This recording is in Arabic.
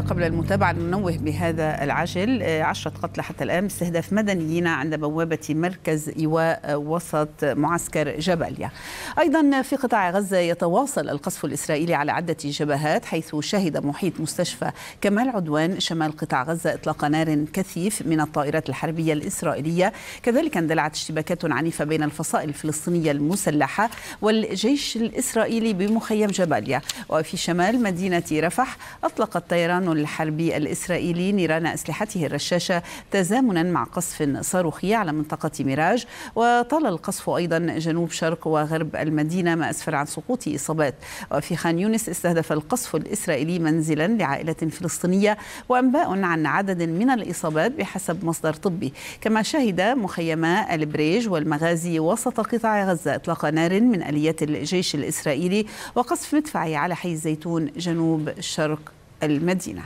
قبل المتابعة ننوه بهذا العجل آه، عشرة قتلى حتى الآن باستهداف مدنيين عند بوابة مركز إيواء آه، وسط معسكر جباليا أيضا في قطاع غزة يتواصل القصف الإسرائيلي على عدة جبهات حيث شهد محيط مستشفى كمال عدوان شمال قطاع غزة إطلاق نار كثيف من الطائرات الحربية الإسرائيلية كذلك اندلعت اشتباكات عنيفة بين الفصائل الفلسطينية المسلحة والجيش الإسرائيلي بمخيم جباليا وفي شمال مدينة رفح أطلق الطيران الطيران الحربي الإسرائيلي نيران أسلحته الرشاشة تزامنا مع قصف صاروخي على منطقة ميراج وطال القصف أيضا جنوب شرق وغرب المدينة ما أسفر عن سقوط إصابات وفي خان يونس استهدف القصف الإسرائيلي منزلا لعائلة فلسطينية وأنباء عن عدد من الإصابات بحسب مصدر طبي كما شهد مخيما البريج والمغازي وسط قطاع غزة إطلاق نار من آليات الجيش الإسرائيلي وقصف مدفعي على حي الزيتون جنوب شرق المدينه